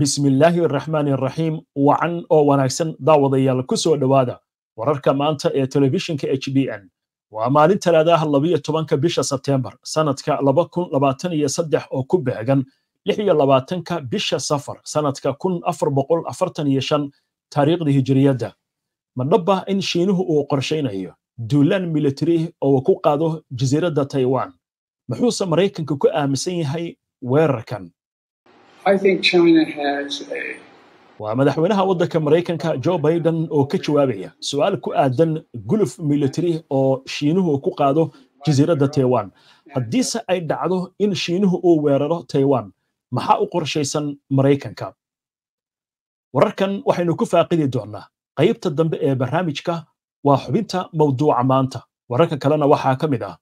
bismillaahi araxmaani araxiim wacan oo wanaagsan daawadayaal ku soo dhowaada wararka maanta ee telefishinka h b n waa maalin talaadaha labiyo tobanka bisha sebteembar sannadka laba kun labaatan iyo saddex oo ku beegan lix iyo labaatanka bisha safar sannadka kun afar boqol afartan iyo shan taariikhda hijiriyadda madhabba in shiinuhu uu qorshaynayo duulaan militari oo ku qaado jasiiradda taiwan muxuuse maraykanka ku aaminsan yahay weerarkan waa madaxweynaha waddanka maraykanka jo baiden oo ka jawaabaya su'aal ku aadan guluf military oo shiinuhu ku qaado jasiiradda taiwan haddiise ay dhacdo in shiinuhu uu weeraro taiwan maxaa u qorshaysan maraykanka wararkan waxaynu ku faaqidi doonnaa qaybta dambe ee barnaamijka waa xubinta mawduuca maanta wararka kalena waxaa ka mid ah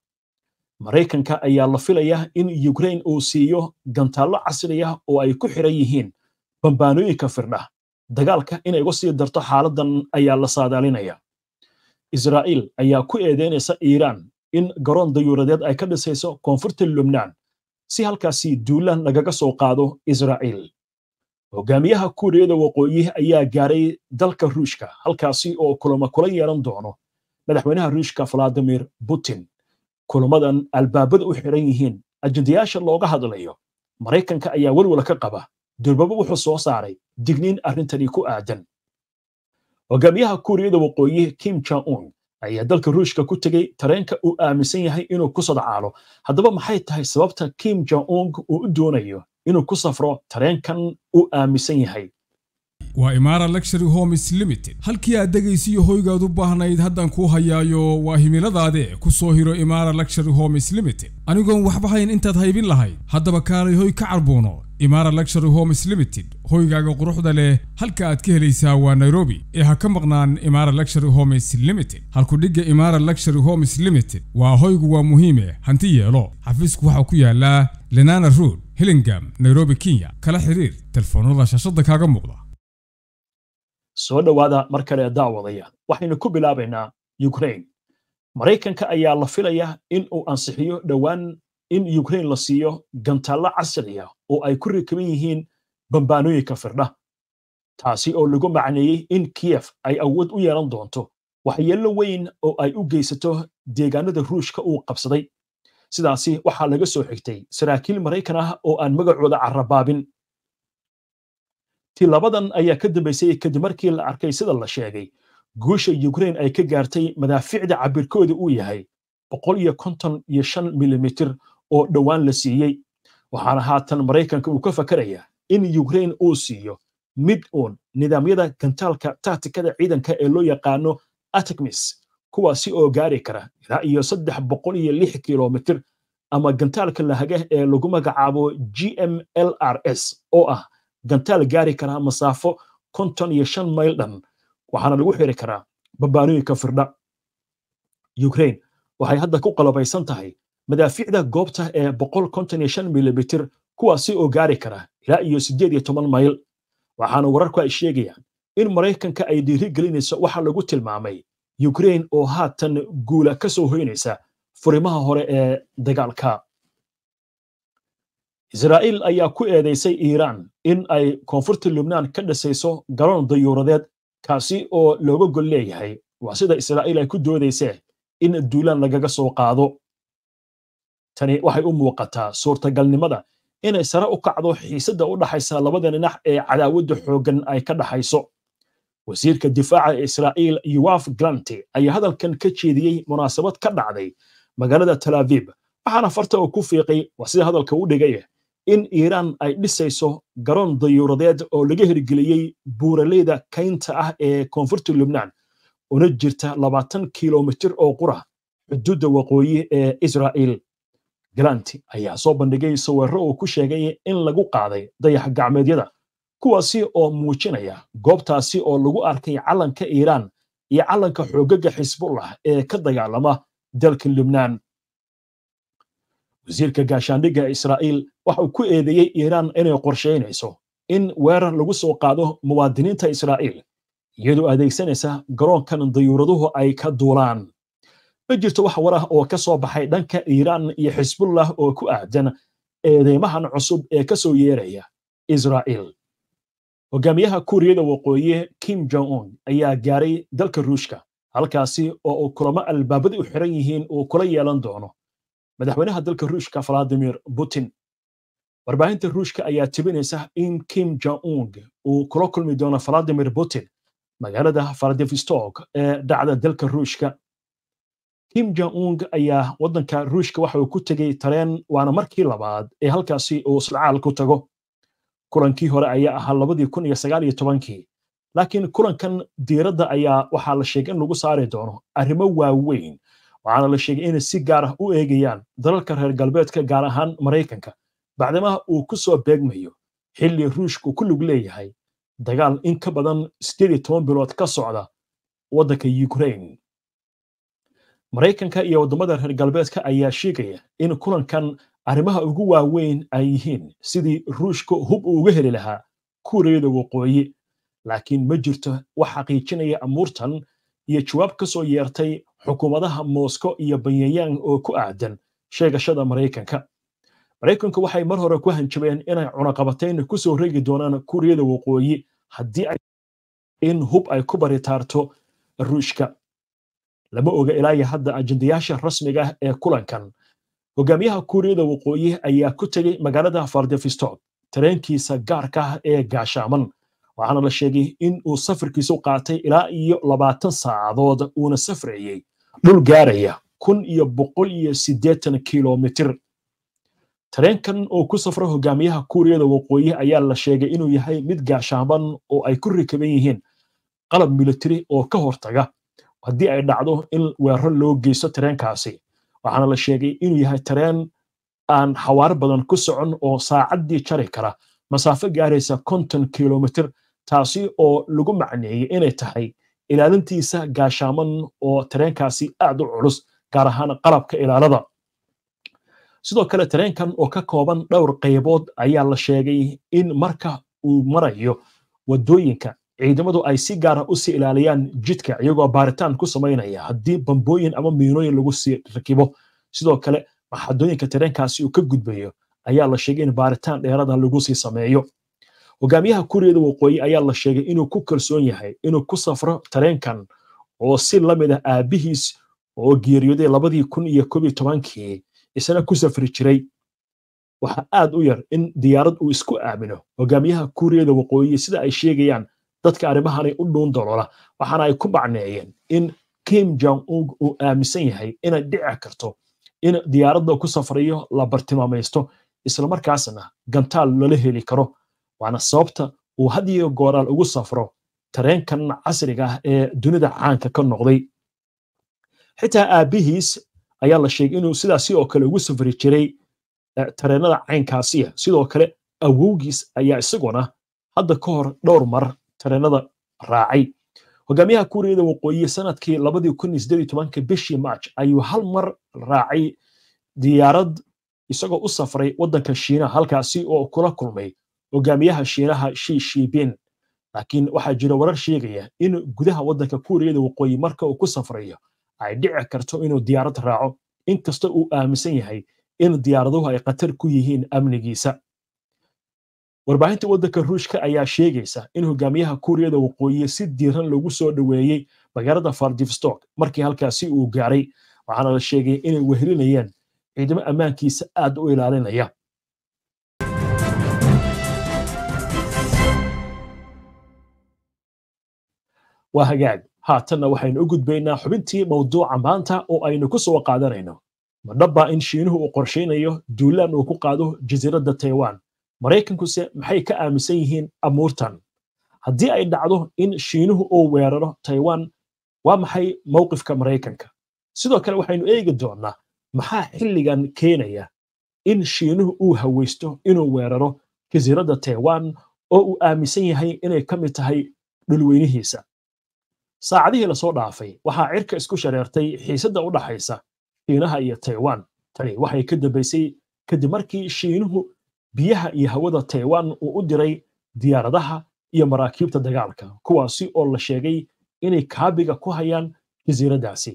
maraykanka ayaa la filaya in ukrain uu siiyo gantaallo casriya oo ay ku xiran yihiin bambaanooyinka firdha dagaalka inay uga sii darto xaaladan ayaa la saadaalinaya israa'iil ayaa ku eedeynaysa iiraan in garoon dayuuradeed ay ka dhisayso koonfurta lubnaan si halkaasi duulaan lagaga soo qaado israa'iil hogaamiyaha kuuriyada waqooyi ayaa gaaray dalka ruushka halkaasi oo kulama kula yeelan doono madaxweynaha ruushka valadimir putin kulamadan albaabada u xiran yihiin ajendayaasha looga hadlayo maraykanka ayaa welwala ka qaba durbaba wuxuu soo saaray digniin arrintani ku aadan hogaamiyaha kuuriyada waqooyi kim jong un ayaa dalka ruushka ku tegey tareenka uu aaminsan yahay inuu ku sadcaalo haddaba maxay tahay sababta kim jong un uu u doonayo inuu ku safro tareenkan uu aaminsan yahay waa imaara luxury homes limited halkii aad dhegaysiyo hoygaad u baahnayd haddaan kuu hayaayo waa himiladaade ku soo hiro imaara luxury homes limited anigoon waxba hayn intaad haybin lahayd haddaba kaalay hoy ka carbuuno imaara luxury homes limited hoygaaga quruxda leh halka aad ka helaysaa waa nairobi ee ha ka maqnaan imaara luxury homes limited halku dhigga imaara luxury homes limited waa hoygu waa muhiime hanti yeelo xafiisku waxaa ku yaallaa lenana rood hillingam nairobi kenya kala xiriir telefoonada shaashada kaaga muuqda soo dhowaada mar kale daawadaya waxaynu ku bilaabaynaa ukrain maraykanka ayaa la filaya in uu ansixiyo dhowaan in ukrain la siiyo gantaallo casriya oo ay ku rikaban yihiin bambaanooyinka firdha taasi oo lagu macneeyey in kiyef ay awood u yeelan doonto waxyeello weyn oo ay u geysato deegaanada ruushka uu qabsaday sidaasi waxaa laga soo xigtay saraakiil maraykan ah oo aan magacooda carrabaabin labadan ayaa ka dambaysay kadib markii la arkay sida la sheegay guusha ukraine ay ka gaartay madaaficda cabirkooda uu yahay boqol iyo konton iyo shan milimitir oo dhowaan la siiyey waxaana haatan maraykanka uu ka fakarayaa in ukraine uu siiyo mid uun nidaamyada gantaalka taatikada ciidanka ee loo yaqaano atikmis kuwaasi oo gaari kara ilaa iyo saddex boqol iyo lix kilomitir ama gantaalka lahaga ee lagu magacaabo g m l r s oo ah gantaa la gaari karaa masaafo konton iyo shan mayl dhan waxaana lagu xiri karaa babaanooyinka firdha ukraine waxay hadda ku qalabaysan tahay madaafiicda goobta ee boqol konton iyo shan milimitir kuwaasi oo gaari kara ilaa iyo siddeed iyo toban mayl waxaana wararku ay sheegayaan in maraykanka ay dhiiri gelinayso waxa lagu tilmaamay ukraine oo haatan guula ka soo hoynaysa furimaha hore ee dagaalka israa'iil ayaa ku eedaysay iiraan in ay koonfurta lubnaan ka dhisayso garoon dayuuradeed kaasi oo looga gol leeyahay waa sida israa'iil ay ku doodaysee in duulaan lagaga soo qaado tani waxay u muuqataa suurtagalnimada inay sare u kacdo xiisadda u dhaxaysa labada dhinac ah ee cadaawadda xooggan ay ka dhaxayso wasiirka difaaca israa'iil yuwaf granti ayaa hadalkan ka jeediyey munaasabad ka dhacday magaalada talaviib waxaana farta oo ku fiiqay waa sida hadalka u dhigaya in iiraan ay dhisayso garoon dayuuradeed oo laga hirgeliyey buuraleyda kaynta ah ee koonfurta lubnaan una jirta labaatan kilomitir oo qura xuduudda waqooyi ee israa'iil galanti ayaa soo bandhigay sawirro uu ku sheegay in lagu qaaday dayax gacmeedyada kuwaasi oo muujinaya goobtaasi oo lagu arkay calanka iiraan iyo calanka xoogaga xisbullah ee ka dagaalama dalka lubnaan wasiirka gaashaandhigga ee israa'iil waxa uu ku eedeeyey iiraan inay qorshaynayso in weerar lagu soo qaado muwaadiniinta israa'iil iyadoo adeegsanaysa garoonkan dayuuraduhu ay ka duulaan ma jirto wax war ah oo ka soo baxay dhanka iiraan iyo xisbullah oo ku aadan eedeymahan cusub ee ka soo yeeraya israa'iil hogaamiyaha kuuriyada waqooyi kim jong un ayaa gaaray dalka ruushka halkaasi oo uu kulamo albaabada u xiran yihiin uu kula yeelan doono madaxweynaha dalka ruushka valadimir putin warbaahinta ruushka ayaa tibinaysa in kim jong-ung uu kula kulmi doono valadimir putin magaalada valdivistok ee dhacda dalka ruushka kim jong-ung ayaa waddanka ruushka waxa uu ku tegey tareen waana markii labaad ee halkaasi uu silcaal ku tago kulankii hore ayaa ahaa labadii kun iyo sagaal iyo tobankii laakiin kulankan diiradda ayaa waxaa la sheegay in lagu saari doono arrimo waaweyn waxaana la sheegay inay si gaar ah u eegayaan dalalka reer galbeedka gaar ahaan maraykanka bacdimaha uu ku soo beegmayo xilli ruushku ku lug leeyahay dagaal in ka badan sideed iyo toban bilood ka socda waddanka ukraine maraykanka iyo waddamada reer galbeedka ayaa sheegaya in kulankan arrimaha ugu waaweyn ay yihiin sidii ruushka hub uu uga heli lahaa kuuriyada waqooyi laakiin ma jirto wax xaqiijinaya amuurtan iyo jawaab ka soo yeertay xukuumadaha moscow iyo banyayang oo ku aadan sheegashada maraykanka maraykanku waxay mar hore ku hanjabeen inay cunaqabatayna ku soo reegi doonaan kuuriyada waqooyi haddii in hub ay ku baritaarto ruushka lama oga ilaaya hadda ajendayaasha rasmiga ah ee kulankan hogaamiyaha kuuriyada waqooyi ayaa ku tegey magaalada fardefistob tareenkiisa gaarka ah ee gaashaaman waxaana la sheegay in uu safarkiisa u qaatay ilaa iyo labaatan saacadood uuna safrayey dhul gaaraya kun iyo boqol iyo siddeetan kilomitir tareenkan oo ku safra hogaamiyaha kuuriyada waqooyi ayaa la sheegay inuu yahay mid gaashaaban oo ay ku rikaban yihiin qalab militari oo ka hortaga haddii ay dhacdo in weeraro loo geysto tareenkaasi waxaana la sheegay inuu yahay tareen aan xawaar badan ku socon oo saacaddii jari kara masaafo gaaraysa konton kilomitir taasi oo lagu macneeyey inay tahay ilaalintiisa gaashaaman oo tareenkaasi aad u culus gaar ahaan qalabka ilaalada sidoo kale tareenkan oo ka kooban dhowr qaybood ayaa la sheegay in marka uu marayo wadooyinka ciidamadu ay si gaara ah u sii ilaaliyaan jidka iyagoo baaritaan ku samaynaya haddii bambooyin ama miinooyin lagu sii rakibo sidoo kale maxadooyinka tareenkaasi uu ka gudbayo ayaa la sheegay in baaritaan dheerada ah lagu sii sameeyo hogaamiyaha kuuriyada waqooyi ayaa la sheegay inuu ku kalsoon yahay inuu ku safro tareenkan oo si la mid ah aabbihiis oo geeriyooday labadii kun iyo koob tobankii isna ku safri jiray waxaa aad u yar in diyaarad uu isku aamino hogaamiyaha kuuriyada waqooyi sida ay sheegayaan dadka arrimahanay u dhuun doloola waxaana ay ku bacneeyeen in kim jong ung uu aaminsan yahay inay dhici karto in diyaaradda ku safrayo la bartimaamaysto islamarkaasna gantaal lala heli karo waana sababta uu had iyo gooraal ugu safro tareenkan casriga ah ee dunida caanka ka noqday xitaa aabihiis ayaa la sheegay inuu sidaasi oo kale ugu safri jiray e, tareennada caynkaasiya ah. sidoo kale awowgiis ayaa isaguna hadda ka hor dhowr mar tareenada raacay hogaamiyaha kuuriyada waqooyiye sanadkii labadii kun iyo sideed iyo tobanka bishii march ayuu hal mar raacay diyaarad isagoo u safray waddanka shiinaha halkaasi oo kula kulmay hogaamiyaha shiinaha shi shiibin laakiin waxaa jira warar sheegaya in gudaha waddanka kuuriyada waqooyi marka uu ku safrayo ay dhici karto inuu diyaarad raaco inkasta uu aaminsan yahay in diyaaraduhu ay khatar ku yihiin amnigiisa warbaahinta waddanka ruushka ayaa sheegaysa in hogaamiyaha kuuriyada waqooyi si diiran lagu soo dhoweeyey magaalada fardivstok markii halkaasi uu gaaray waxaana la sheegay inay wehelinayaan ciidamo ammaankiisa aad u ilaalinaya waa hagaag haatanna waxaynu u gudbaynaa xubintii mawduuca maanta oo aynu ku soo qaadanayno madhabbaa in shiinuhu uu qorshaynayo duulaan uu ku qaado jasiiradda taiwan maraykankuse maxay ka aaminsan yihiin amuurtan haddii ay dhacdo in shiinuhu uu weeraro taiwan waa maxay mowqifka maraykanka sidoo kale waxaynu eegi doonnaa maxaa xilligan keenaya in shiinuhu uu hawaysto inuu weeraro jasiiradda taiwan oo uu aaminsan yahay inay ka mid tahay dhulweynihiisa saacadihii lasoo dhaafay waxaa cirka isku shareertay xiisadda u dhaxaysa shiinaha iyo taiwan tani waxay ka dambaysay kadib markii shiinuhu biyaha iyo hawada taiwan uu u diray diyaaradaha iyo maraakiibta dagaalka kuwaasi oo la sheegay inay kaabiga ku hayaan jasiiraddaasi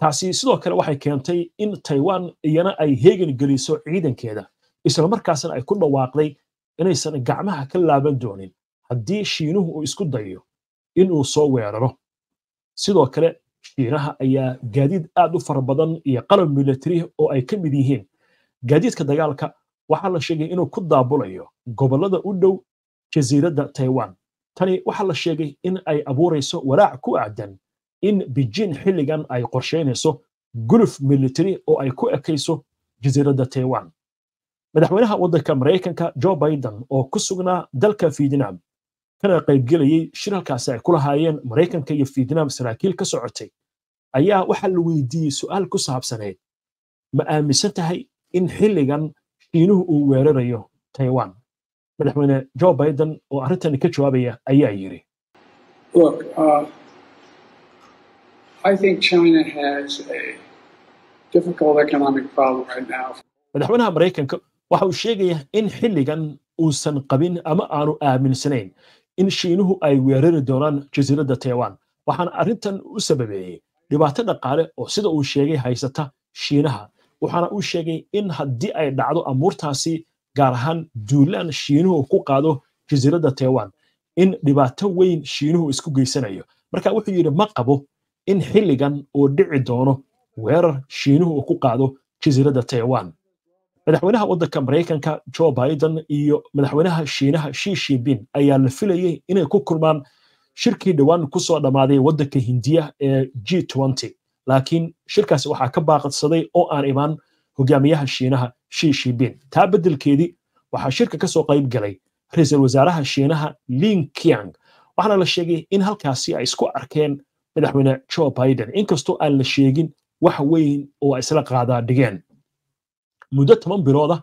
taasi sidoo kale waxay keentay in taiwan iyana ay heegan geliso ciidankeeda islamarkaasna ay ku dhawaaqday inaysan gacmaha ka laaban doonin haddii shiinuhu uu isku dayo inuu soo weeraro sidoo kale shiinaha ayaa gaadiid aad u fara badan iyo qalab milatari oo ay ka mid yihiin gaadiidka dagaalka waxaa la sheegay inuu ku daabulayo gobollada u dhow jasiiradda taiwan tani waxaa la sheegay in ay abuurayso walaac ku aadan in beijing xilligan ay qorshaynayso guluf militari oo ay ku ekayso jasiiradda taiwan madaxweynaha waddanka maraykanka jo biden oo ku sugnaa dalka vietnam kana qaybgelayey shirarkaasi ay ku lahaayeen maraykanka iyo fietnam saraakiil ka socotay ayaa waxaa la weydiiyey su'aal ku saabsaneed ma aaminsan tahay in xilligan shiinuhu uu weerarayo taiwan madaxweyne joe biden oo arrintani ka jawaabaya ayaa yidhi uh, madaxweynaha maraykanka waxa uu sheegayaa in xilligan uusan qabin ama aanu aaminsanayn in shiinuhu ay weerari doonaan jasiiradda taiwan waxaana arrintan u sababeeyey dhibaato dhaqaale oo sida uu sheegay haysata shiinaha waxaana uu sheegay in haddii ay dhacdo amuurtaasi gaar ahaan duulaan shiinuhu ku qaado jasiiradda taiwan in dhibaato weyn shiinuhu isku geysanayo marka wuxuu yidhi ma qabo in xilligan uu dhici doono weerar shiinuhu uu ku qaado jasiiradda taiwan madaxweynaha waddanka maraykanka jo biden iyo madaxweynaha shiinaha shi shimpin ayaa la filayay inay ku kulmaan shirkii dhowaan kusoo dhammaaday waddanka hindiya ee g laakiin shirkaasi waxaa ka baaqadsaday oo aan imaan hogaamiyaha shiinaha shi shimpin taa beddelkeedii waxaa shirka ka soo qayb galay ra iisal wasaaraha shiinaha lin kiang waxaana la sheegay in halkaasi ay isku arkeen madaxweyne jo biden inkastoo aan la sheegin wax weyn oo ay isla qaadaa dhigeen muddo toban bilooda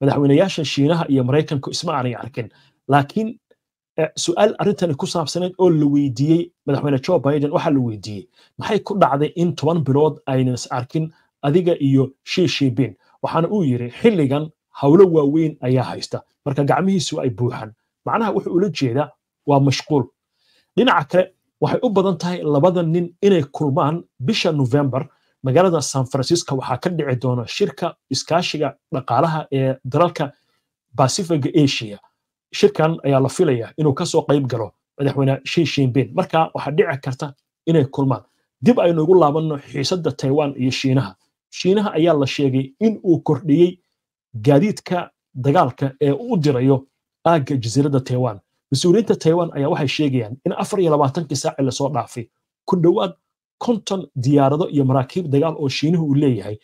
madaxweynayaasha shiinaha iyo maraykanku isma aanay arkin laakiin eh, su'aal arrintani ku saabsaneed oo la weydiiyey madaxweyne joe biden waxaa la weydiiyey maxay ku dhacday in toban bilood aynan is arkin adiga iyo shii shiibin waxaana uu yidhi xilligan howlo waaweyn ayaa haysta marka gacmihiisu ay buuxan macnaha wuxuu ula jeedaa waa mashquul dhinaca kale waxay u badan tahay labada nin inay kulmaan bisha novembar magaalada san francisco waxaa ka dhici doona shirka iskaashiga dhaqaalaha ee dalalka basifiga asia shirkan ayaa la filaya inuu kasoo qayb galo madaxweyne shi marka waxaa dhici karta inay kulmaan dib aynu ugu laabanno xiisadda taiwan iyo shiinaha shiinaha ayaa la sheegay in uu kordhiyey gaadiidka dagaalka ee u dirayo aagga jasiiradda taiwan mas-uuliyiinta taiwan ayaa waxay sheegayaan in afar iyo labaatankii saaci lasoo dhaafay ku dhowaad konton diyaarado iyo maraakiib dagaal oo shiinuhu u leeyahay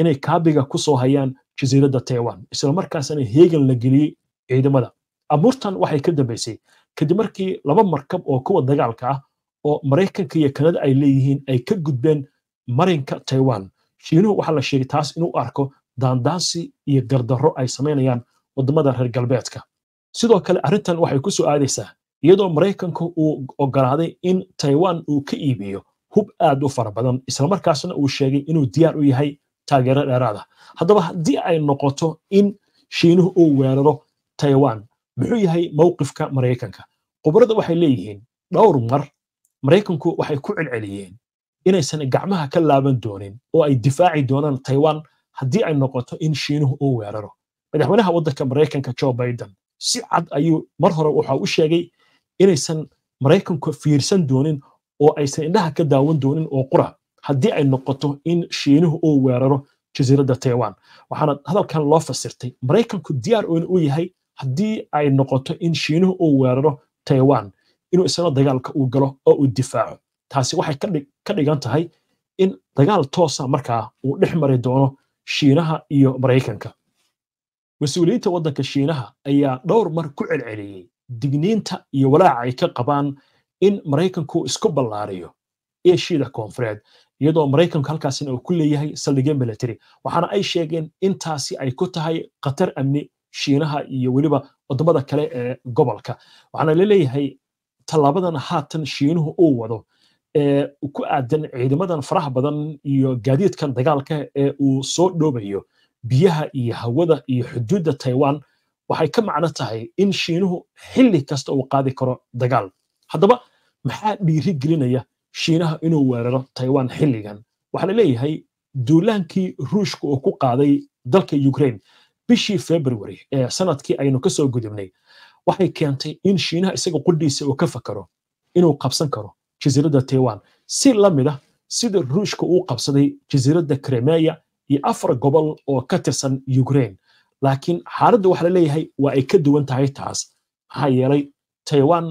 inay kaabiga ku hayaan jasiiradda taiwan islamarkaasna heegan la geliyey ciidamada abuurtan waxay ka dambaysay kadib markii laba markab oo kuwa dagaalka ah oo maraykanka iyo kanada ay leeyihiin ay ka gudbeen marinka taiwan shiinuhu waxaa la sheegay taas inuu arko daandaansi iyo gardaro ay samaynayaan waddamada reer galbeedka sidoo kale arrintan waxay kusoo soo aadaysaa iyadoo maraykanku uu ogolaaday in taiwan uu ka iibiyo hub aad u fara badan islamarkaasna uu sheegay inuu diyaar u yahay taageero dheeraada haddaba haddii ay noqoto in shiinuhu uu weeraro taiwan muxuu yahay mowqifka maraykanka khubrada waxay leeyihiin dhowr mar maraykanku waxay ku celceliyeen inaysan gacmaha ka laaban doonin oo ay difaaci doonaan taiwan haddii ay noqoto in shiinuhu uu weeraro madaxweynaha waddanka maraykanka joe biden si cad ayuu mar hore waxaa u sheegay inaysan maraykanku fiirsan doonin oo aysan indhaha ka daawan doonin oo qura haddii ay noqoto in shiinuhu uu weeraro jasiiradda taiwan waxaana hadalkan loo fasirtay maraykanku diyaar oon u yahay haddii ay noqoto in shiinuhu uu weeraro taiwan inuu isna dagaalka uu galo oo uu difaaco taasi waxay ka dhigan tahay in dagaal toosa markaa uu dhex mari doono shiinaha iyo maraykanka mas-uuliyiinta waddanka shiinaha ayaa dhowr mar ku celceliyey digniinta iyo walaaca ay ka qabaan in maraykanku isku ballaariyo eshiyada koonfureed iyadoo maraykanku halkaasina uu ku leeyahay saldhigyo military waxaana ay sheegeen intaasi ay ku tahay khatar amni shiinaha iyo weliba wadamada kale ee gobolka waxaana la tallaabadan haatan shiinuhu uu wado ee ku aadan ciidamadan faraha badan iyo gaadiidkan dagaalka ee uu soo dhoobayo biyaha iyo hawada iyo xuduudda taiwan waxay ka macno tahay in shiinuhu xilli kasta uu qaadi karo dagaal haddaba maxaa dhiiri gelinaya shiinaha inuu weeraro taiwan xilligan waxaa la duulaankii ruushka uu ku qaaday dalka ukrain bishii february ee sanadkii aynu ka gudubnay waxay keentay in shiinaha isaga qudhiisa uu ka fakaro inuu qabsan karo jasiiradda taiwan si la mid ah sida ruushka uu qabsaday jasiiradda kremeya iyo afar gobol oo ka tirsan ukrain laakiin xaaladda waxaa la waa ay ka duwan tahay taas maxaa yeelay taiwan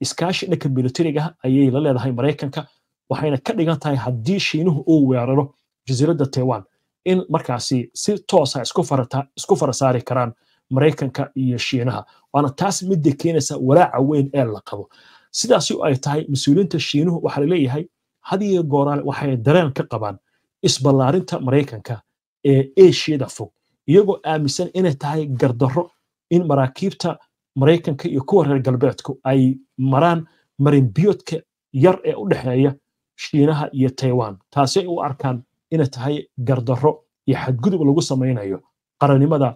iskaashi dhanka milatariga ayay la leedahay maraykanka waxayna ka dhigan tahay haddii shiinuhu uu weeraro jasiiradda taiwan in markaasi si toosa ah isku fara karaan maraykanka iyo shiinaha waana taas midda keenaysa walaaca weyn ee la qabo sidaasi ay tahay mas-uuliyiinta shiinuhu waxaa laleeyahay had iyo gooraale waxay dareen ka qabaan isballaarinta maraykanka ee eshiyada fog iyagoo aaminsan inay tahay gardarro in maraakiibta maraykanka iyo kuwa reer galbeedku ay maraan marinbiyoodka yar ee u dhexeeya shiinaha iyo taiwan taasi ay u arkaan inay tahay gardarro iyo xadgudub lagu samaynayo qarannimada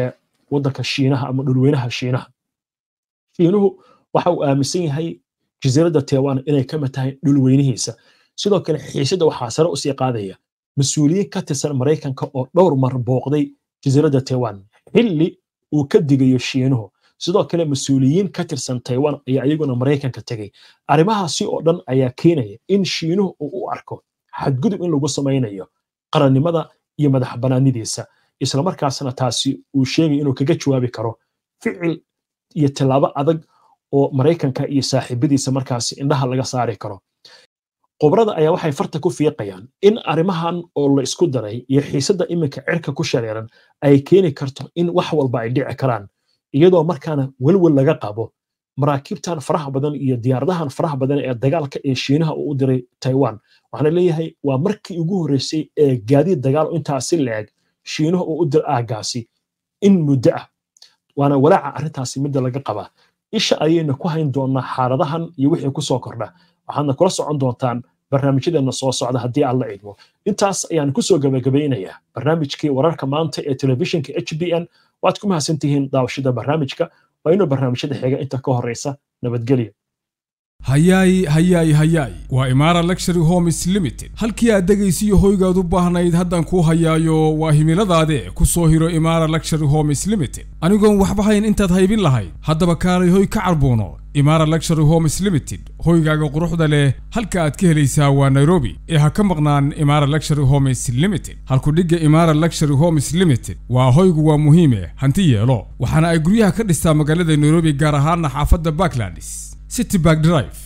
ee waddanka shiinaha ama dhulweynaha shiinaha shiinuhu waxa uu aaminsan yahay jasiiradda taiwan inay ka mid tahay dhulweynihiisa sidoo kale xiisadda waxaa sare usii qaadaya mas-uuliyiin ka tirsan maraykanka oo dhowr mar booqday jasiiradda taiwan xilli uu ka digayo shiinuhu sidoo kale mas-uuliyiin ka tirsan taiwan ayaa iyaguna maraykanka tegay arrimahaasi oo dhan ayaa keenaya in shiinuhu uu u arko xadgudub in lagu samaynayo qarannimada iyo madax banaanidiisa islamarkaasna taasi uu sheegay inuu kaga jawaabi karo ficil iyo tilaabo adag oo maraykanka iyo saaxiibadiisa markaas indhaha laga saari karo qobrada ayaa waxay farta ku fiiqayaan in arrimahan oo la isku daray iyo xiisadda iminka cirka ku shareeran ay keeni karto in wax walba ay dhici karaan iyadoo markaana welwel laga qabo maraakiibtan faraha badan iyo diyaaradahan faraha badan ee dagaalka ee shiinaha uu u diray taiwan waxaana leeyahay waa markii ugu horreysay ee gaadiid dagaal intaasi la-eg uu u dir aagaasi in muddo ah waana walaaca arrintaasi midda laga qabaa isha ayayna ku hayn doonnaa xaaladahan iyo wixii ku kordha waxaadna kula socon doontaan barnaamijyadeena soo socda haddii aan la idmo intaas ayaan ku gabagabaynayaa barnaamijkii wararka maanta ee telefishinka h b n waad ku mahadsantihiin daawashada barnaamijka waa inuu barnaamijyada xiga inta ka horeysa nabadgelyo hayaay hayaay hayaay waa imaara luxury homes limited halkii aad degaysiiyo hoygaad u baahnayd haddaan kuu hayaayo waa himiladaadee ku soo hiro imaara luxury homes limited anigoon waxbahayn intaad haybin lahayd haddaba kaalay hoy ka carbuuno imara luxury homes limited hoygaaga quruxda leh halka aad ka helaysaa waa nairobi ee ha ka maqnaan imara luxury homes limited halkudhigga imara luxury homes limited waa hoygu waa muhiime eh, hanti yeelo waxaana ay guryaha ka dhistaa magaalada nairobi gaar ahaana xaafadda baklands city bark drive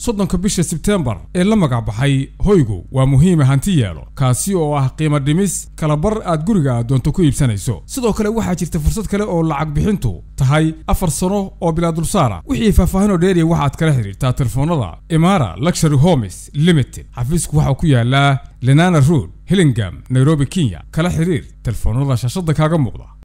soddonka bisha sebteembar ee la magacbaxay hoygu waa muhiima hanti yeelo kaasi oo ah qiimo dhimis kalabar aad guriga doonto ku iibsanayso sidoo kale waxaa jirta fursad kale oo lacag bixintu tahay afar sano oo bilaa dulsaara wixii faahfaahinoo dheeriya waxaad kala xidhiirtaa telefoonada imara luxury homes limited xafiisku waxaa ku yaalaa lenana rood hillingam nairobi kenya kala xidhiir telefoonada shaashadda kaaga muuqda